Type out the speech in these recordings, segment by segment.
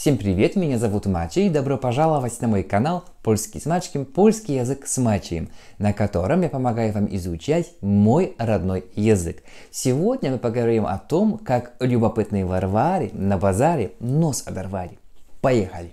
Всем привет, меня зовут Мачи и добро пожаловать на мой канал «Польский с Мачким. Польский язык с Мачием», на котором я помогаю вам изучать мой родной язык. Сегодня мы поговорим о том, как любопытные варвари на базаре нос оторвали. Поехали!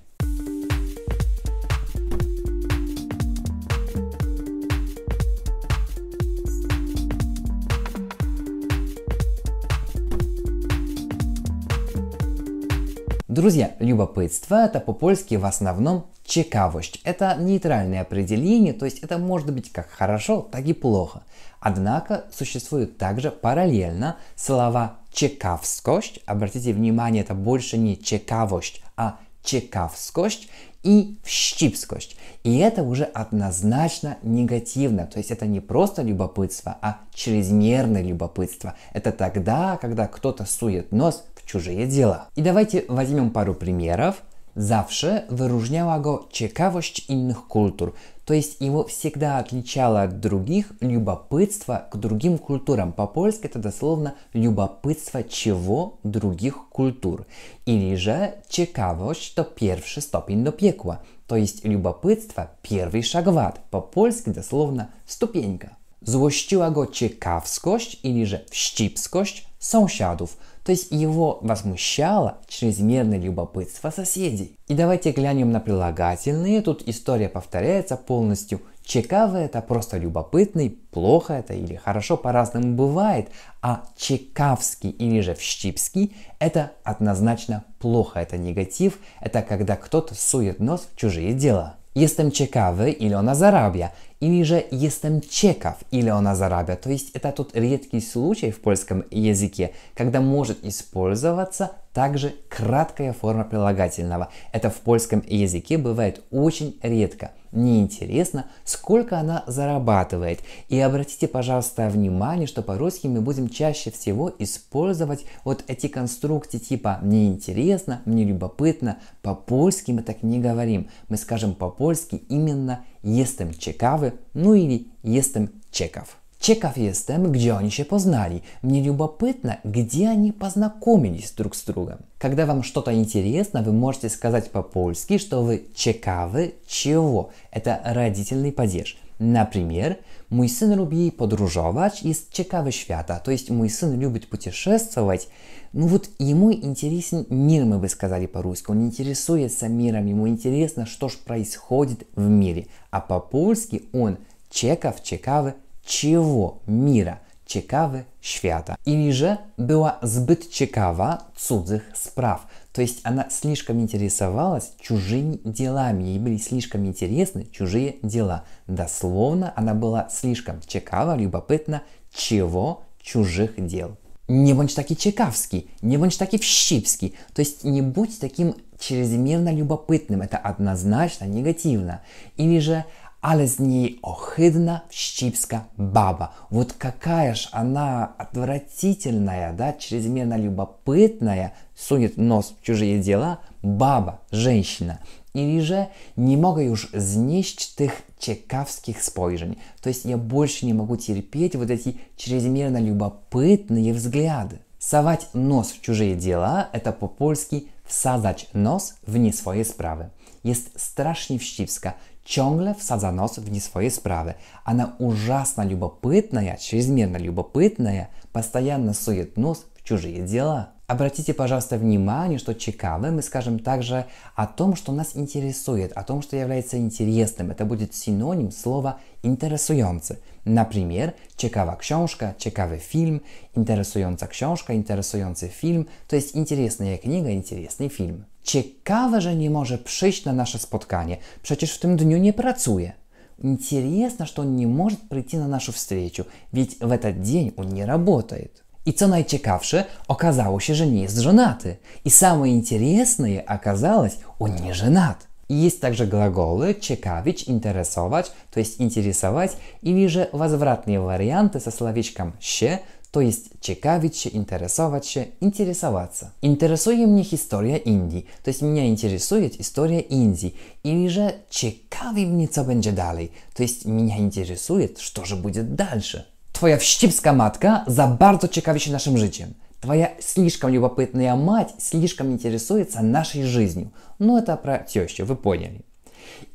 Друзья, любопытство это по-польски в основном чекавость. Это нейтральное определение, то есть это может быть как хорошо, так и плохо. Однако существуют также параллельно слова чекавскость, обратите внимание, это больше не чекавость, а чекавскость и вщипскость. И это уже однозначно негативно, то есть это не просто любопытство, а чрезмерное любопытство. Это тогда, когда кто-то сует нос чужие дела. И давайте возьмем пару примеров. Zawsze wyróżniała go ciekawość innych kultur, то есть его всегда отличало от других любопытство к другим культурам. По-польски это дословно любопытство чего других культур. Или же ciekawość что первый ступень до пекла. То есть любопытство первый шаг в ад. По-польски дословно ступенька. Złościła go ciekawskość, или же wścibskość sąsiadów – То есть его возмущало чрезмерное любопытство соседей. И давайте глянем на прилагательные. Тут история повторяется полностью. Чекаво это просто любопытный, плохо это или хорошо по-разному бывает. А чекавский или же вщипский это однозначно плохо, это негатив, это когда кто-то сует нос в чужие дела. Jestem чекавы или ona zarabia или же jestem ciekaw, или она zarabia. То есть это тот редкий случай в польском языке, когда может использоваться также краткая форма прилагательного. Это в польском языке бывает очень редко. Мне интересно, сколько она зарабатывает. И обратите, пожалуйста, внимание, что по-русски мы будем чаще всего использовать вот эти конструкции типа «мне интересно», «мне любопытно». По-польски мы так не говорим. Мы скажем по-польски именно Jestem ciekawy, no i jestem ciekaw. Ciekaw jestem, gdzie oni się poznali. Мне любопытно, где они познакомились друг с другом. Когда вам что-то интересно, вы можете сказать по-польски, что вы ciekawy чего. Это родительный падеж. Например, мой сын любит подорожовать и цікавы świata, то есть мой сын любит путешествовать. Ну вот ему интересен мир, мы бы сказали по-русски. Он интересуется миром, ему интересно, что же происходит в мире. А по-польски он чекав чекавы чего? Мира ciekawy świata. Или же была zbyt ciekawa cudzych spraw. То есть она слишком интересовалась чужими делами, ей были слишком интересны чужие дела. Дословно она была слишком чекава любопытна чего чужих дел. Не будь таки чекавский, не будь таки вщипский, то есть не будь таким чрезмерно любопытным, это однозначно негативно. Или же але с ней охидна, щипска баба. Вот какая ж она отвратительная, да, чрезмерно любопытная, сунет нос в чужие дела, баба, женщина. Или же не могу już znieść tych ciekawskich spojrzeń. То есть я больше не могу терпеть вот эти чрезмерно любопытные взгляды. Совать нос в чужие дела – это по-польски «всадзать нос в не свои справы». есть strasznie вщипска Ciągle wsadza nos w nie swoje sprawy. Она ужасно любопытная, чрезмерно любопытная, постоянно сует нос в чужие дела. Обратите, пожалуйста, внимание, что чекавы мы скажем также о том, что нас интересует, о том, что является интересным. Это будет синоним слова «интересуjący». Например, чекава книжка", чекавый фильм, интересуjąca książka, интересуjący фильм, то есть интересная книга, интересный фильм. Ciekawe, że nie może przyjść na nasze spotkanie, przecież в tym dniu не pracuje. Интересно, что он не может прийти на нашу встречу, ведь в этот день он не работает. I co najciekawsze, okazało się, że nie jest żonaty. И самое интересное оказалось, он не женат. И есть также глаголы «чекавить», «интересовать», то есть «интересовать», или же возвратные варианты со словечком «ще», то есть «чекавить», się, «интересовать», się, «интересоваться». «Интересует мне история Индии», то есть «меня интересует история Индии», или же «чекави мне, что будет далее», то есть «меня интересует, что же будет дальше». Твоя вщипская матка за bardzo ciekawi нашим naszym Твоя слишком любопытная мать слишком интересуется нашей жизнью. Но ну, это про тещу, вы поняли.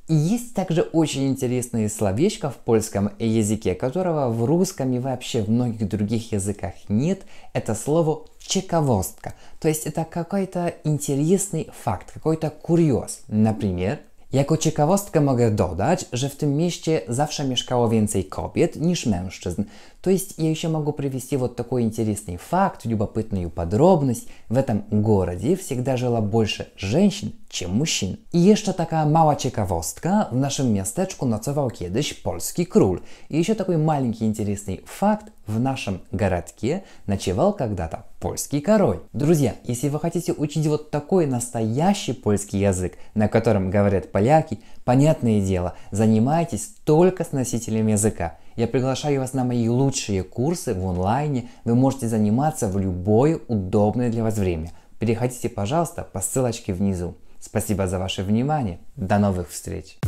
И есть также очень интересные словечко в польском языке, которого в русском и вообще в многих других языках нет. Это слово «чековостка». То есть это какой-то интересный факт, какой-то курьез. Например, – Jako ciekawostkę mogę dodać, że w tym mieście zawsze mieszkało więcej kobiet niż mężczyzn. To jest, я еще могу привести вот такой интересный факт, любопытную подробность. В этом городе всегда жило больше женщин, чем мужчин. I jeszcze taka mała ciekawostka. W naszym miasteczku nocował kiedyś polski król. I еще такой маленький интересный факт. В нашем городке ночевал когда-то польский король. Друзья, если вы хотите учить вот такой настоящий польский язык, на котором говорят поляки, понятное дело, занимайтесь только с носителем языка. Я приглашаю вас на мои лучшие курсы в онлайне, вы можете заниматься в любое удобное для вас время. Переходите, пожалуйста, по ссылочке внизу. Спасибо за ваше внимание. До новых встреч!